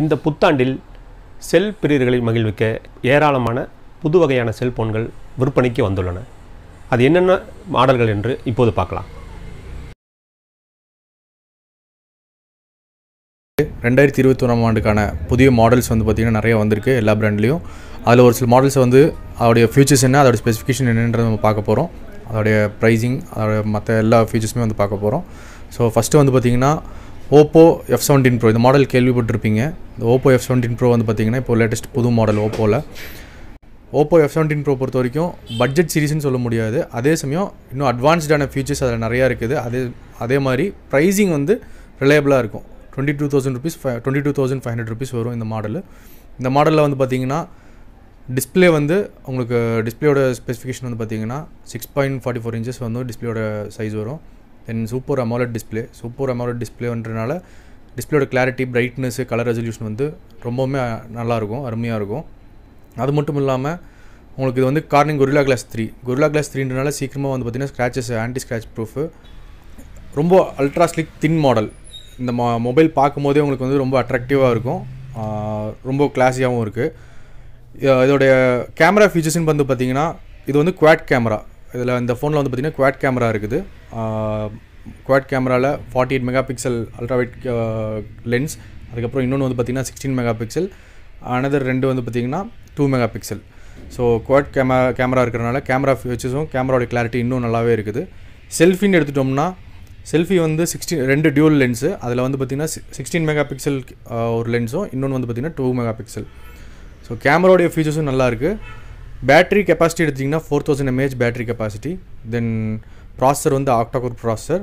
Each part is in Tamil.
இந்த புத்தாண்டில் செல் பிரியர்களை மகிழ்விக்க ஏராளமான புது வகையான செல்போன்கள் விற்பனைக்கு வந்துள்ளன அது என்னென்ன மாடல்கள் என்று இப்போது பார்க்கலாம் ரெண்டாயிரத்தி இருபத்தி ஒன்றாம் ஆண்டுக்கான புதிய மாடல்ஸ் வந்து பார்த்திங்கன்னா நிறையா வந்திருக்கு எல்லா பிராண்ட்லேயும் அதில் ஒரு சில மாடல்ஸ் வந்து அதோடைய ஃபியூச்சர்ஸ் என்ன அதோடய ஸ்பெசிஃபிகேஷன் என்னன்றது நம்ம பார்க்க போகிறோம் அதோடைய ப்ரைஸிங் அதோடய மற்ற எல்லா ஃபியூச்சர்ஸுமே வந்து பார்க்க போகிறோம் ஸோ ஃபஸ்ட்டு வந்து பார்த்திங்கன்னா ஓப்போ எஃப் செவன்டீன் ப்ரோ இந்த மாடல் கேள்விப்பட்டிருப்பீங்க இந்த ஓப்போ எஃப் செவன்டீன் ப்ரோ வந்து பார்த்தீங்கன்னா இப்போ லேட்டஸ்ட் புது மாடல் ஓப்போவில் ஓப்போ எஃப் செவன்டீன் ப்ரோ பொறுத்த வரைக்கும் பட்ஜெட் சீரிஸ்னு சொல்ல முடியாது அதே சமயம் இன்னும் அட்வான்ஸ்டான ஃபீச்சர்ஸ் அதில் நிறையா இருக்குது அதே அதே மாதிரி ப்ரைஸிங் வந்து ரிலையபிளாக இருக்கும் டுவெண்ட்டி டூ தௌசண்ட் ருபீஸ் ஃபை twenty two thousand five hundred rupees வரும் இந்த மாடலு இந்த மாடலில் வந்து பார்த்தீங்கன்னா டிஸ்பிளே வந்து உங்களுக்கு டிஸ்பிளேயோட ஸ்பெசிஃபிகேஷன் வந்து பார்த்தீங்கன்னா six point forty four inches வந்து டிஸ்பிளேயோட சைஸ் வரும் then super AMOLED display super AMOLED டிஸ்பிளேன்றனால டிஸ்பிளேயோட கிளாரிட்டி பிரைட்னஸ்ஸு கலர் ரெசல்யூஷன் வந்து ரொம்பவுமே நல்லாயிருக்கும் அருமையாக இருக்கும் அது மட்டும் இல்லாமல் உங்களுக்கு இது வந்து Corning Gorilla Glass three Gorilla Glass த்ரீன்றனால சீக்கிரமாக வந்து பார்த்திங்கன்னா ஸ்க்ராச்சஸ் ஆன்டி ஸ்க்ராச் ப்ரூஃபு ரொம்ப அல்ட்ரா ஸ்லிக் தின் மாடல் இந்த மொ மொபைல் பார்க்கும்போதே உங்களுக்கு வந்து ரொம்ப அட்ராக்டிவாக இருக்கும் ரொம்ப கிளாஸியாகவும் இருக்குது இதோடைய கேமரா ஃபீச்சர்ஸ்னு வந்து பார்த்திங்கன்னா இது வந்து குவாட் கேமரா இதில் இந்த ஃபோனில் வந்து பார்த்திங்கன்னா குவாட் கேமரா இருக்குது குவாட் கேமராவில் forty eight megapixel ultrawide lens அதுக்கப்புறம் இன்னொன்று வந்து பார்த்திங்கன்னா சிக்ஸ்டீன் மெகா பிக்சல் அனதர் ரெண்டு வந்து பார்த்திங்கன்னா two megapixel so quad camera camera இருக்கிறனால கேமரா ஃபீச்சர்ஸும் கேமராவோட கிளாரிட்டி இன்னும் நல்லாவே இருக்குது செல்ஃபின்னு எடுத்துட்டோம்னா செல்ஃபி வந்து சிக்ஸ்டீன் ரெண்டு டியூல் லென்ஸு அதில் வந்து பார்த்திங்கன்னா சிக்ஸ்டீன் மெகா பிக்சல் ஒரு லென்ஸும் இன்னொன்று வந்து பார்த்திங்கன்னா டூ மெகா பிக்சல் ஸோ கேமராவுடைய ஃபீச்சர்ஸும் நல்லாயிருக்கு பேட்ரி கெப்பாசிட்டி எடுத்திங்கன்னா four thousand mAh battery capacity then processor வந்து ஆக்டாகோர் ப்ராசர்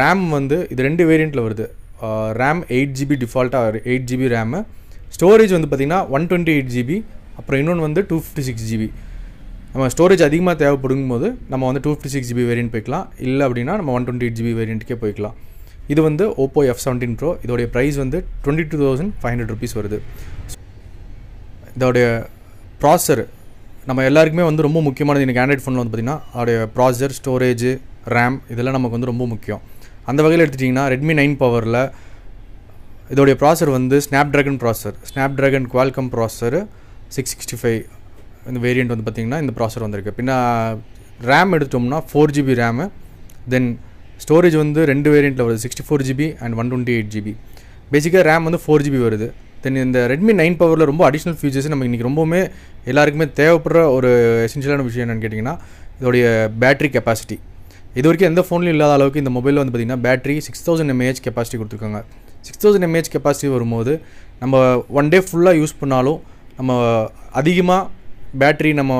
ரேம் வந்து இது ரெண்டு வேரியண்ட்டில் வருது ரேம் எயிட் ஜிபி டிஃபால்ட்டாக எயிட் ஜிபி ரேமு ஸ்டோரேஜ் வந்து பார்த்திங்கன்னா ஒன் டுவெண்ட்டி எயிட் ஜிபி அப்புறம் இன்னொன்று வந்து டூ ஃபிஃப்டி சிக்ஸ் ஜிபி நம்ம ஸ்டோரேஜ் அதிகமாக தேவைப்படும் போது நம்ம வந்து two fifty six GB variant போய்க்கலாம் இல்லை அப்படின்னா நம்ம ஒன் டுவெண்ட்டி எயிட் ஜிபி வேரியண்ட்டுக்கே போய்க்கலாம் இது வந்து ஓப்போ எஃப் செவன்டீன் ப்ரோ இதோடைய ப்ரைஸ் வந்து twenty two thousand five hundred rupees வருது இதோடைய ப்ராசர் நம்ம எல்லாருக்குமே வந்து ரொம்ப முக்கியமானது எனக்கு ஆண்ட்ராய்ட் ஃபோனில் வந்து பார்த்திங்கன்னா அதோடைய ப்ராசர் ஸ்டோரேஜ் ரேம் இதெல்லாம் நமக்கு வந்து ரொம்ப முக்கியம் அந்த வகையில் எடுத்துட்டிங்கன்னா ரெட்மி நைன் பவரில் இதோடைய ப்ராசர் வந்து Snapdragon processor Snapdragon Qualcomm processor six sixty five இந்த வேரியண்ட் வந்து பார்த்திங்கன்னா இந்த ப்ராசர் வந்திருக்கு பின்னா ரேம் எடுத்தோம்னா four GB RAM then storage வந்து ரெண்டு வேரியண்ட்டில் வருது sixty four GB and one twenty eight GB பேசிக்காக ரேம் வந்து ஃபோர் ஜிபி வருது தென் இந்த ரெட்மி நைன் பவரில் ரொம்ப அடிஷ்னல் ஃபீச்சர்ஸ் நமக்கு இன்றைக்கி ரொம்பவுமே எல்லாருக்குமே தேவைப்படுற ஒரு எசென்ஷியலான விஷயம் என்னென்னு கேட்டிங்கன்னா இதோடைய பேட்ரி கெப்பாசிட்டி இது வரைக்கும் எந்த ஃபோன்லையும் இல்லாத அளவுக்கு இந்த மொபைலில் வந்து பார்த்திங்கன்னா battery six thousand mAh capacity கொடுத்துருக்காங்க சிக்ஸ் தௌசண்ட் எம்ஏஹெச் கெப்பாசிட்டி வரும்போது நம்ம ஒன் டே ஃபுல்லாக யூஸ் பண்ணாலும் நம்ம அதிகமாக பேட்ரி நம்ம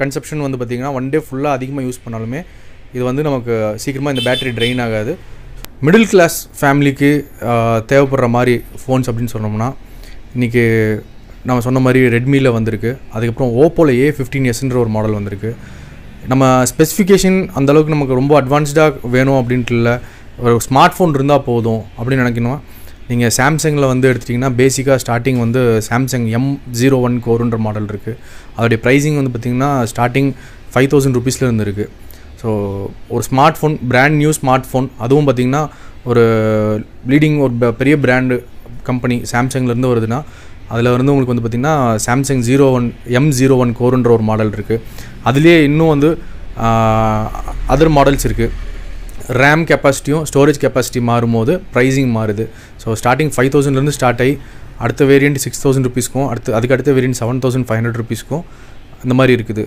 கன்சப்ஷன் வந்து பார்த்திங்கன்னா ஒன் டே ஃபுல்லாக அதிகமாக யூஸ் பண்ணாலுமே இது வந்து நமக்கு சீக்கிரமாக இந்த பேட்ரி ட்ரெயின் ஆகாது மிடில் கிளாஸ் ஃபேமிலிக்கு தேவைப்படுற மாதிரி ஃபோன்ஸ் அப்படின்னு சொன்னோம்னா இன்றைக்கி நம்ம சொன்ன மாதிரி ரெட்மியில் வந்திருக்கு அதுக்கப்புறம் ஓப்போவில் ஏ ஃபிஃப்டீன் எஸ்ன்ற ஒரு மாடல் வந்திருக்கு நம்ம ஸ்பெசிஃபிகேஷன் அந்தளவுக்கு நமக்கு ரொம்ப அட்வான்ஸ்டாக வேணும் அப்படின்ட்டு இல்லை ஒரு ஸ்மார்ட் ஃபோன் இருந்தால் போதும் அப்படின்னு நினைக்கணும் நீங்கள் சாம்சங்கில் வந்து எடுத்துட்டிங்கன்னா பேசிக்காக ஸ்டார்டிங் வந்து சாம்சங் எம் ஜீரோ ஒன் கோருன்ற மாடல் இருக்குது அதோடைய ப்ரைஸிங் வந்து பார்த்திங்கன்னா ஸ்டார்டிங் ஃபைவ் தௌசண்ட் ருபீஸில் இருந்துருக்கு ஸோ ஒரு smartphone brand new smartphone அதுவும் பார்த்திங்கன்னா ஒரு லீடிங் ஒரு பெரிய பிராண்டு கம்பெனி சாம்சங்லேருந்து வருதுன்னா அதில் வந்து உங்களுக்கு வந்து பார்த்திங்கன்னா Samsung zero one M zero one கோருன்ற ஒரு மாடல் இருக்குது அதுலேயே இன்னும் வந்து அதர் மாடல்ஸ் இருக்குது ரேம் கெப்பாசிட்டியும் ஸ்டோரேஜ் கெப்பாசிட்டி மாறும்போது ப்ரைஸிங் மாறுது ஸோ ஸ்டார்டிங் ஃபைவ் தௌசண்ட்லேருந்து ஸ்டார்ட் ஆகி அடுத்த வேரியண்ட் சிக்ஸ் தௌசண்ட் ருபீஸ்க்கும் அடுத்து அதுக்கு அடுத்த variant seven thousand five hundred ருபீஸ்க்கும் இந்த மாதிரி இருக்குது